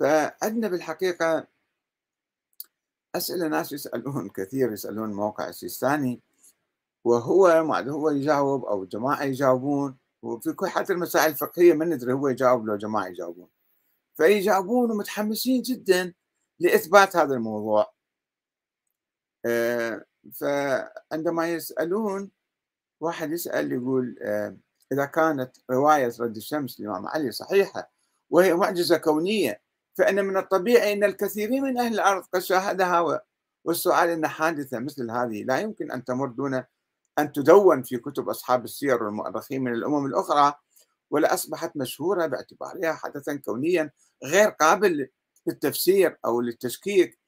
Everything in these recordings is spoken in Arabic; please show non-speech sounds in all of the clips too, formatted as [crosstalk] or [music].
فعندنا بالحقيقة أسئلة ناس يسألون كثير يسألون موقع السيستاني وهو ما هو يجاوب أو جماعة يجاوبون وفي كل حتى المسائل الفقهية ما ندري هو يجاوب لو جماعة يجاوبون فيجاوبون ومتحمسين جدا لإثبات هذا الموضوع آه، فعندما يسألون واحد يسأل يقول آه، إذا كانت رواية رد الشمس للإمام علي صحيحة وهي معجزة كونية فإن من الطبيعي أن الكثيرين من أهل الأرض قد شاهدها والسؤال أن حادثة مثل هذه لا يمكن أن تمر دون أن تدون في كتب أصحاب السير والمؤرخين من الأمم الأخرى ولا أصبحت مشهورة باعتبارها حدثا كونيا غير قابل للتفسير أو للتشكيك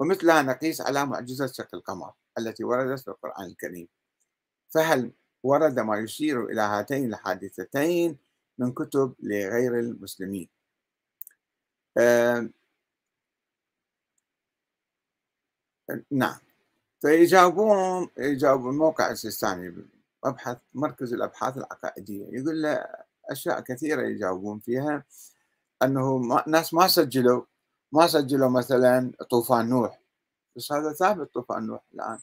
ومثلها نقيس على معجزة شق القمر التي وردت في القرآن الكريم فهل ورد ما يشير إلى هاتين الحادثتين من كتب لغير المسلمين آه، نعم فيجاوبون يجاوب الموقع السيستاني مبحث مركز الابحاث العقائديه يقول له اشياء كثيره يجاوبون فيها انه ما ناس ما سجلوا ما سجلوا مثلا طوفان نوح بس هذا ثابت طوفان نوح الان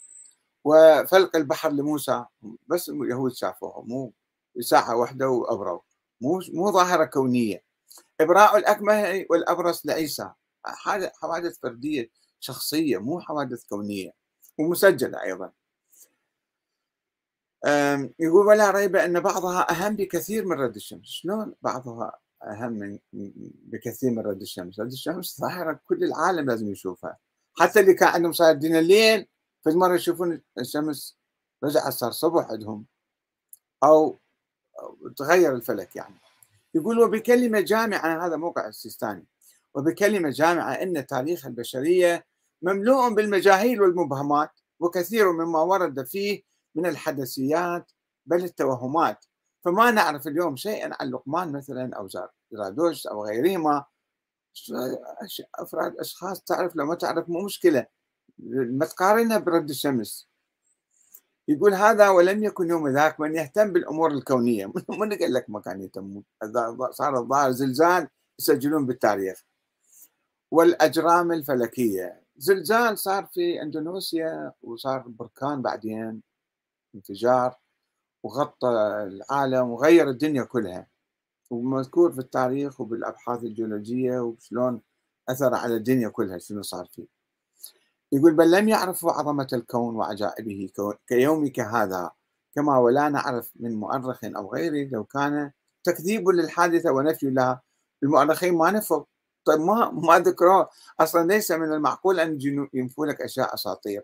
وفلق البحر لموسى بس اليهود شافوه مو ساحه واحده وابروا مو مو ظاهره كونيه إبراء الأكمه والأبرص لعيسى حوادث فردية شخصية مو حوادث كونية ومسجلة أيضا يقول ولا ريب أن بعضها أهم بكثير من رد الشمس شلون بعضها أهم من بكثير من رد الشمس رد الشمس ظاهرة كل العالم لازم يشوفها حتى اللي كان عندهم صاير دين الليل في مرة يشوفون الشمس رجعت صار صبح عندهم أو تغير الفلك يعني يقول وبكلمة جامعة هذا موقع السيستاني وبكلمة جامعة أن تاريخ البشرية مملوء بالمجاهيل والمبهمات وكثير مما ورد فيه من الحدثيات بل التوهمات فما نعرف اليوم شيئا عن لقمان مثلا أو زرادوش أو غيرهما أفراد أشخاص تعرف لو ما تعرف مو مشكلة ما تقارنها برد الشمس يقول هذا ولم يكن يوم ذاك من يهتم بالامور الكونيه [laughs] من قال لك ما كان يهتمون صار الظاهر زلزال يسجلون بالتاريخ والاجرام الفلكيه زلزال صار في اندونيسيا وصار بركان بعدين انفجار وغطى العالم وغير الدنيا كلها ومذكور في التاريخ وبالابحاث الجيولوجيه وشلون اثر على الدنيا كلها شنو صار فيه يقول بل لم يعرفوا عظمة الكون وعجائبه كيومك هذا كما ولا نعرف من مؤرخ أو غيره لو كان تكذيب للحادثة ونفي لها المؤرخين ما نفوا طيب ما ما ذكروه اصلا ليس من المعقول ان ينفوا لك اشياء اساطير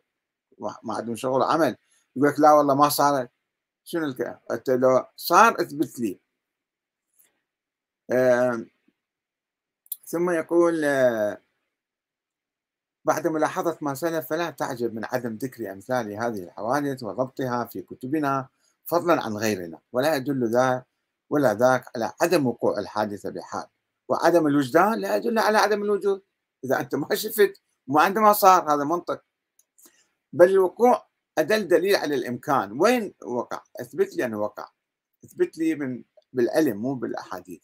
ما عندهم شغل عمل يقول لك لا والله ما صارت شنو الكلام لو صار اثبت لي آه ثم يقول آه بعد ملاحظة ما سلف فلا تعجب من عدم ذكر أمثال هذه الحوادث وضبطها في كتبنا فضلا عن غيرنا ولا يدل ذا ولا ذاك على عدم وقوع الحادثة بحال وعدم الوجدان لا يدل على عدم الوجود إذا أنت ما شفت ما عندما صار هذا منطق بل الوقوع أدل دليل على الإمكان وين وقع اثبت لي أنه وقع اثبت لي من بالعلم مو بالأحاديث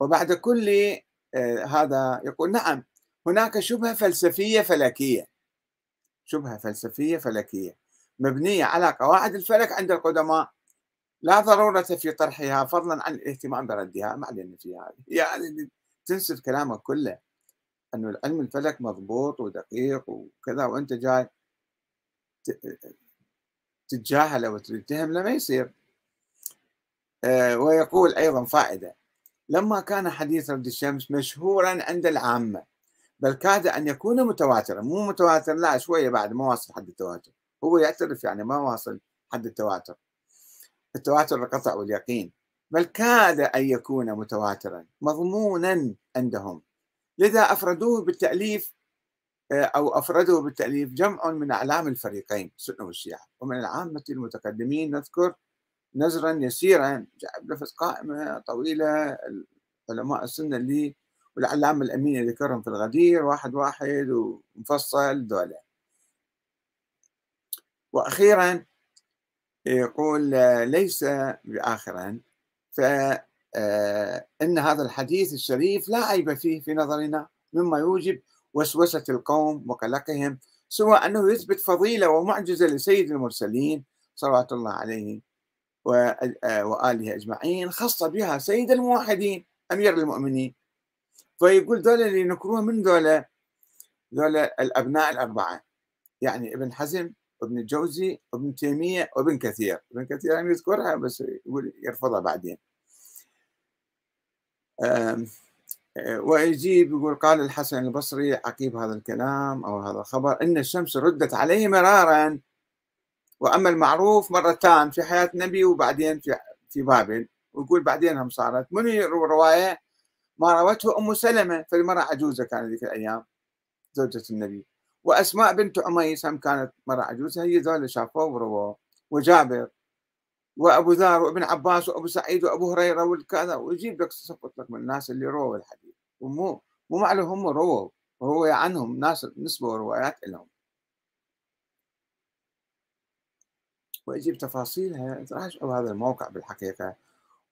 وبعد كل آه، هذا يقول نعم هناك شبهة فلسفية فلكية شبهة فلسفية فلكية مبنية على قواعد الفلك عند القدماء لا ضرورة في طرحها فضلا عن الاهتمام بردها ما علينا فيها يعني تنسف كلامك كله أنه العلم الفلك مضبوط ودقيق وكذا وأنت جاي تتجاهله وتريد تهمله ما يصير آه، ويقول أيضا فائدة لما كان حديث رد الشمس مشهورا عند العامة بل كاد أن يكون متواترا مو متواتر لا شوية بعد ما واصل حد التواتر هو يعترف يعني ما واصل حد التواتر التواتر القطع واليقين بل كاد أن يكون متواترا مضمونا عندهم لذا أفردوه بالتأليف آه، أو أفرده بالتأليف جمع من أعلام الفريقين السنة والشيعة ومن العامة المتقدمين نذكر نزرا يسيرا جاء بنفس قائمة طويلة علماء السنة اللي والعلامة الأمين ذكرهم في الغدير واحد واحد ومفصل ذولا وأخيرا يقول ليس بآخرا فإن آه، هذا الحديث الشريف لا عيب فيه في نظرنا مما يوجب وسوسة القوم وقلقهم سوى أنه يثبت فضيلة ومعجزة لسيد المرسلين صلوات الله عليه آه، وآله أجمعين خص بها سيد الموحدين أمير المؤمنين فيقول ذولا اللي ينكرون من ذولا ذولا الابناء الاربعه يعني ابن حزم ابن الجوزي ابن تيميه وابن كثير ابن كثير لم يعني يذكرها بس يقول يرفضها بعدين ويجيب يقول قال الحسن البصري عقيب هذا الكلام او هذا الخبر ان الشمس ردت عليه مرارا واما المعروف مرتان في حياه النبي وبعدين في في بابل ويقول بعدين هم صارت من الروايه ما روته أم سلمة فالمراه عجوزة كانت ذيك الأيام زوجة النبي وأسماء بنت عميس هم كانت مرأة عجوزة هي ذول شافوه ورووه وجابر وأبو ذر وابن عباس وأبو سعيد وأبو هريرة والكذا ويجيب لك يسقط لك من الناس اللي رووا الحديث ومو مو معلوم هم رووا روي عنهم ناس نسبوا روايات لهم ويجيب تفاصيلها هذا الموقع بالحقيقة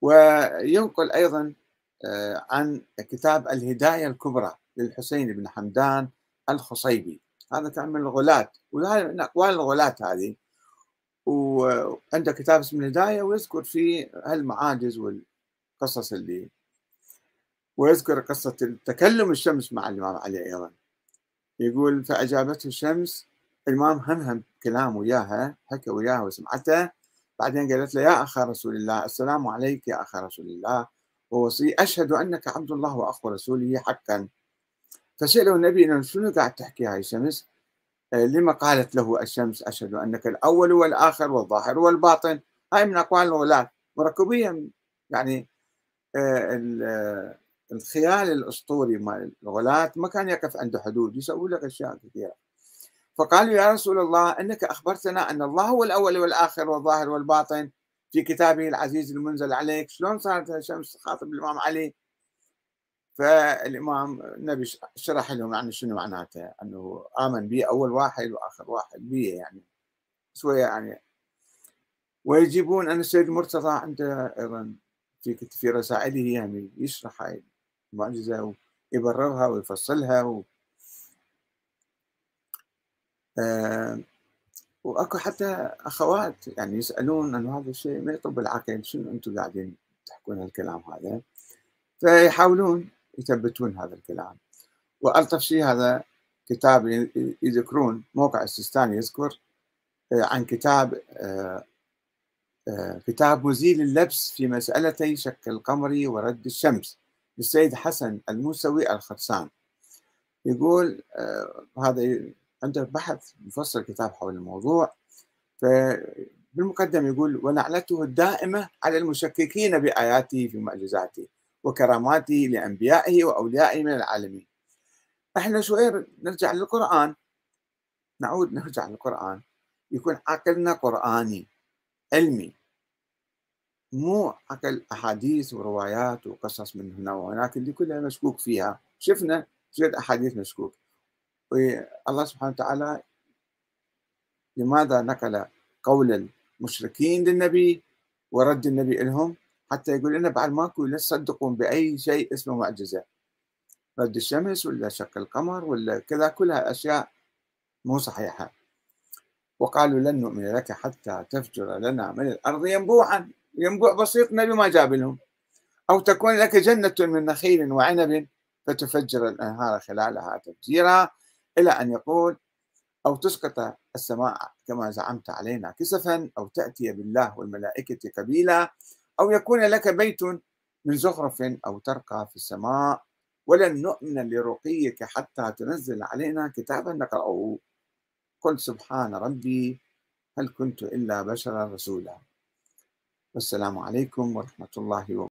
وينقل أيضا آه، عن كتاب الهداية الكبرى للحسين بن حمدان الخصيبي هذا كان من الغلاة وهاي من أقوال الغلاة هذه وعنده كتاب اسمه الهداية ويذكر فيه هالمعاجز والقصص اللي ويذكر قصة تكلم الشمس مع الإمام علي أيضا يقول فأجابته الشمس الإمام همهم كلام وياها حكى وياها وسمعته بعدين قالت له يا أخا رسول الله السلام عليك يا أخا رسول الله ووصي أشهد أنك عبد الله وأخو رسوله حقا فسأله النبي أنه شنو قاعد تحكي هاي الشمس؟ آه، لما قالت له الشمس أشهد أنك الأول والآخر والظاهر والباطن هاي من أقوال الغلاة مركبيا يعني آه، آه، الخيال الأسطوري مال الغلاة ما كان يقف عند حدود يسوي لك أشياء كثيرة فقالوا يا رسول الله أنك أخبرتنا أن الله هو الأول والآخر والظاهر والباطن في كتابه العزيز المنزل عليك شلون صارت الشمس خاطب الإمام علي فالإمام النبي شرح لهم يعني شنو معناته أنه آمن بي أول واحد وآخر واحد بي يعني شويه يعني ويجيبون أن السيد المرتضى عنده أيضا في في رسائله يعني يشرح هاي المعجزة ويبررها ويفصلها و... آه واكو حتى اخوات يعني يسالون انه هذا الشيء ما يطب العقل يعني شنو انتم قاعدين تحكون هالكلام هذا فيحاولون يثبتون هذا الكلام والطف شيء هذا كتاب يذكرون موقع السيستاني يذكر آه، عن كتاب آه، آه، كتاب مزيل اللبس في مسألتي شق القمر ورد الشمس للسيد حسن الموسوي الخرسان يقول هذا عنده بحث مفصل كتاب حول الموضوع فبالمقدم يقول ونعلته الدائمة على المشككين بآياته في معجزاته وكراماته لأنبيائه وأوليائه من العالمين احنا شوية نرجع للقرآن نعود نرجع للقرآن يكون عقلنا قرآني علمي مو عقل أحاديث وروايات وقصص من هنا وهناك اللي كلها مشكوك فيها شفنا شوية أحاديث مشكوك والله سبحانه وتعالى لماذا نقل قول المشركين للنبي ورد النبي لهم حتى يقول لنا بعد ماكو لا تصدقون باي شيء اسمه معجزه رد الشمس ولا شق القمر ولا كذا كلها اشياء مو صحيحه وقالوا لن نؤمن لك حتى تفجر لنا من الارض ينبوعا ينبوع بسيط نبي ما جاب لهم او تكون لك جنه من نخيل وعنب فتفجر الانهار خلالها تفجيرا إلى أن يقول أو تسقط السماء كما زعمت علينا كسفا أو تأتي بالله والملائكة قبيلا أو يكون لك بيت من زخرف أو ترقى في السماء ولن نؤمن لرقيك حتى تنزل علينا كتابا نقرأه قل سبحان ربي هل كنت إلا بشرا رسولا والسلام عليكم ورحمة الله وبركاته